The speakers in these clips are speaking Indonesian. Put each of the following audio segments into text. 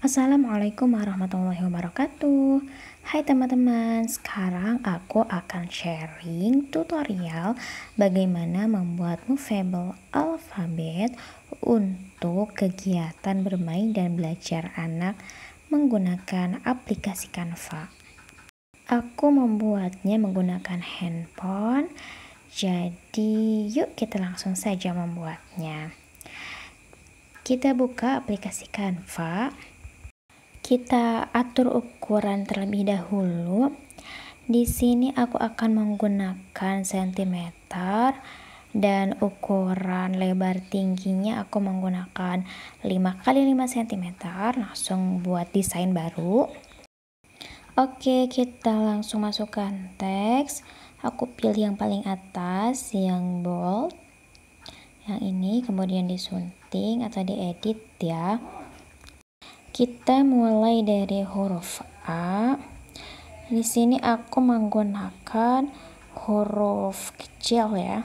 Assalamualaikum warahmatullahi wabarakatuh Hai teman-teman, sekarang aku akan sharing tutorial bagaimana membuat movable alfabet untuk kegiatan bermain dan belajar anak menggunakan aplikasi Canva Aku membuatnya menggunakan handphone jadi yuk kita langsung saja membuatnya kita buka aplikasi Canva kita atur ukuran terlebih dahulu. Di sini aku akan menggunakan cm dan ukuran lebar tingginya aku menggunakan 5 kali 5 cm langsung buat desain baru oke kita langsung masukkan teks aku pilih yang paling atas yang bold yang ini kemudian disunting atau diedit ya kita mulai dari huruf A. Di sini aku menggunakan huruf kecil ya.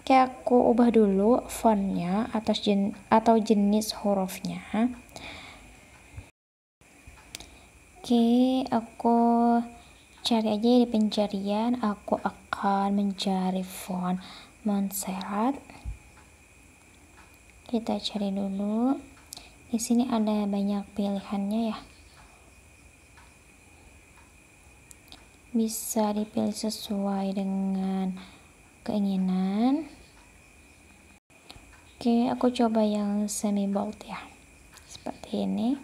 Oke, aku ubah dulu fontnya atau, jen atau jenis hurufnya. Oke, aku cari aja di pencarian. Aku akan mencari font Montserrat. Kita cari dulu di sini ada banyak pilihannya ya bisa dipilih sesuai dengan keinginan oke aku coba yang semi bold ya seperti ini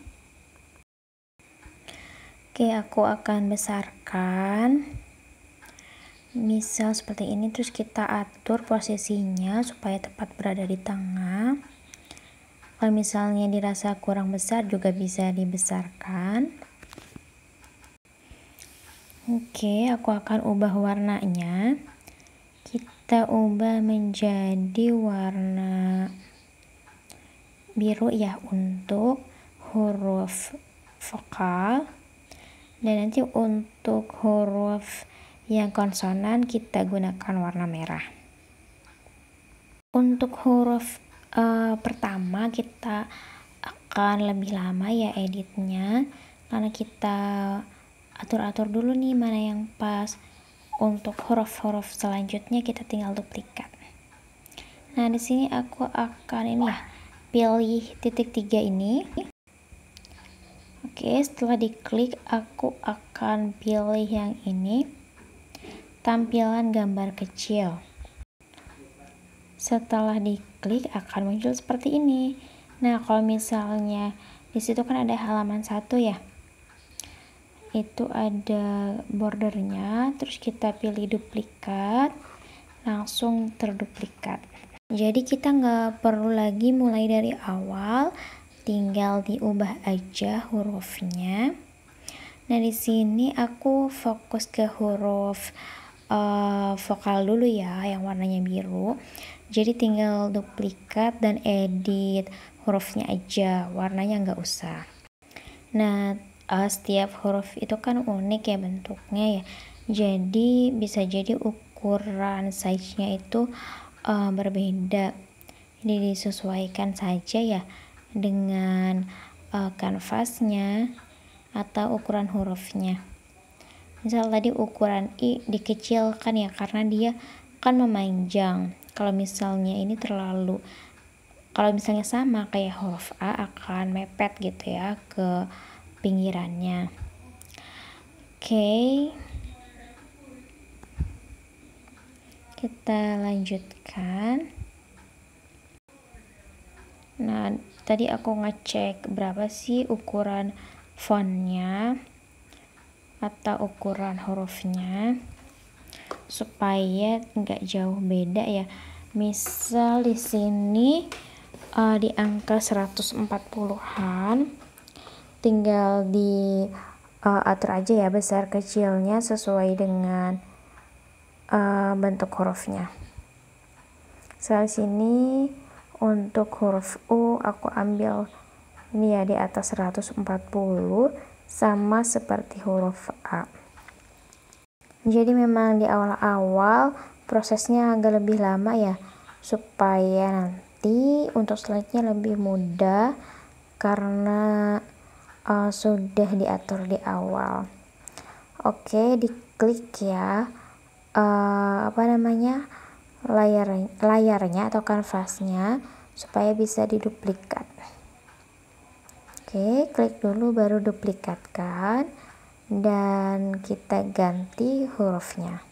oke aku akan besarkan misal seperti ini terus kita atur posisinya supaya tepat berada di tangan kalau misalnya dirasa kurang besar juga bisa dibesarkan. Oke, aku akan ubah warnanya. Kita ubah menjadi warna biru ya untuk huruf vokal. Dan nanti untuk huruf yang konsonan kita gunakan warna merah. Untuk huruf uh, pertama kita akan lebih lama ya editnya karena kita atur-atur dulu nih mana yang pas untuk huruf-huruf selanjutnya kita tinggal duplikat nah di sini aku akan ini ya pilih titik tiga ini oke setelah diklik aku akan pilih yang ini tampilan gambar kecil setelah di klik akan muncul seperti ini. Nah, kalau misalnya di situ kan ada halaman satu ya. Itu ada bordernya, terus kita pilih duplikat, langsung terduplikat. Jadi kita nggak perlu lagi mulai dari awal, tinggal diubah aja hurufnya. Nah, di sini aku fokus ke huruf uh, vokal dulu ya yang warnanya biru jadi tinggal duplikat dan edit hurufnya aja warnanya nggak usah nah uh, setiap huruf itu kan unik ya bentuknya ya jadi bisa jadi ukuran size-nya itu uh, berbeda jadi disesuaikan saja ya dengan uh, kanvasnya atau ukuran hurufnya misal tadi ukuran i dikecilkan ya karena dia kan memanjang kalau misalnya ini terlalu kalau misalnya sama kayak huruf a akan mepet gitu ya ke pinggirannya oke okay. kita lanjutkan nah tadi aku ngecek berapa sih ukuran fontnya atau ukuran hurufnya supaya nggak jauh beda ya misal di sini uh, di angka 140-an tinggal di uh, atur aja ya besar kecilnya sesuai dengan uh, bentuk hurufnya setelah sini untuk huruf U aku ambil ini ya di atas 140 sama seperti huruf A. Jadi memang di awal-awal prosesnya agak lebih lama ya, supaya nanti untuk slide-nya lebih mudah karena uh, sudah diatur di awal. Oke, di klik ya uh, apa namanya layar layarnya atau kanvasnya supaya bisa diduplikat. Oke, klik dulu baru duplikatkan dan kita ganti hurufnya.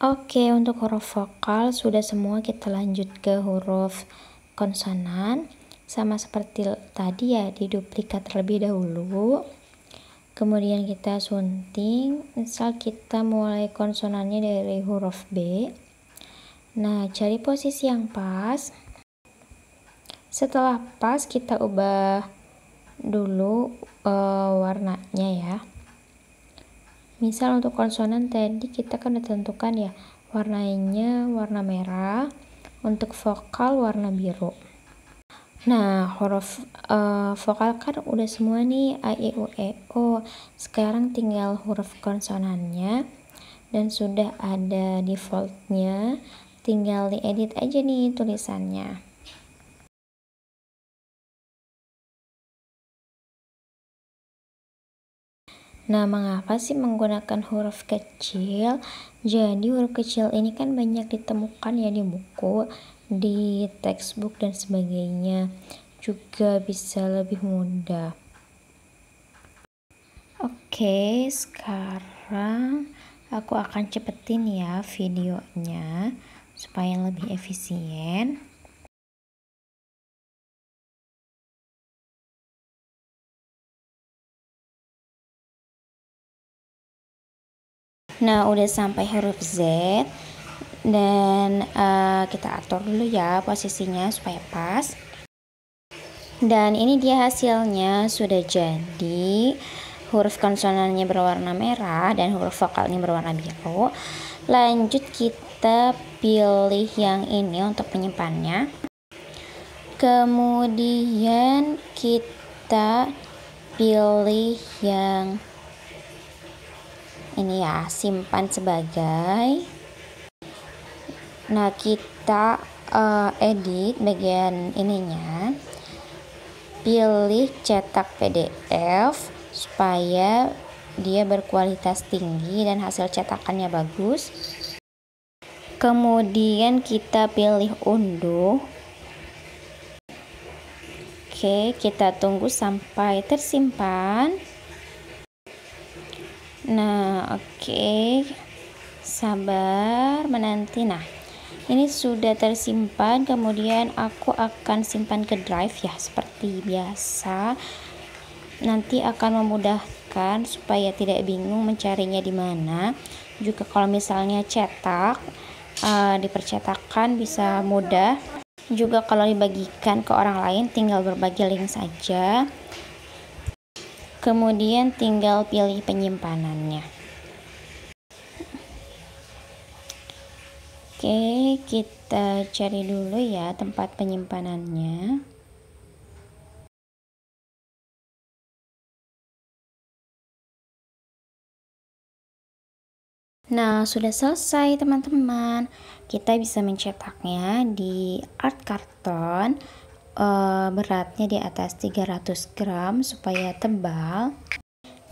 Oke, untuk huruf vokal sudah semua kita lanjut ke huruf konsonan. Sama seperti tadi ya, di duplikat terlebih dahulu. Kemudian kita sunting, misal kita mulai konsonannya dari huruf B. Nah, cari posisi yang pas. Setelah pas, kita ubah dulu uh, warnanya ya misal untuk konsonan tadi kita kan ditentukan ya warnanya warna merah untuk vokal warna biru Nah, huruf uh, eh, vokal kan udah semua nih a i u e o. Sekarang tinggal huruf konsonannya dan sudah ada defaultnya. Tinggal diedit aja nih tulisannya. Nah, mengapa sih menggunakan huruf kecil? Jadi huruf kecil ini kan banyak ditemukan ya di buku, di textbook dan sebagainya. Juga bisa lebih mudah. Oke, sekarang aku akan cepetin ya videonya supaya lebih efisien. Nah, udah sampai huruf Z dan uh, kita atur dulu ya posisinya supaya pas. Dan ini dia hasilnya sudah jadi. Huruf konsonannya berwarna merah dan huruf vokalnya berwarna biru. Lanjut kita pilih yang ini untuk penyimpannya. Kemudian kita pilih yang ini ya simpan sebagai nah kita uh, edit bagian ininya pilih cetak PDF supaya dia berkualitas tinggi dan hasil cetakannya bagus kemudian kita pilih unduh oke kita tunggu sampai tersimpan Nah, oke. Okay. Sabar menanti. Nah, ini sudah tersimpan, kemudian aku akan simpan ke drive ya seperti biasa. Nanti akan memudahkan supaya tidak bingung mencarinya di mana. Juga kalau misalnya cetak uh, dipercetakan bisa mudah. Juga kalau dibagikan ke orang lain tinggal berbagi link saja kemudian tinggal pilih penyimpanannya. Oke, kita cari dulu ya tempat penyimpanannya. Nah, sudah selesai teman-teman. Kita bisa mencetaknya di art karton Eh, beratnya di atas 300 gram supaya tebal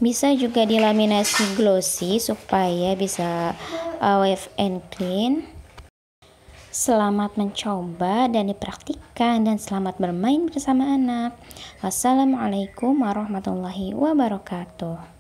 bisa juga dilaminasi glossy supaya bisa eh, wave and clean selamat mencoba dan dipraktikkan dan selamat bermain bersama anak wassalamualaikum warahmatullahi wabarakatuh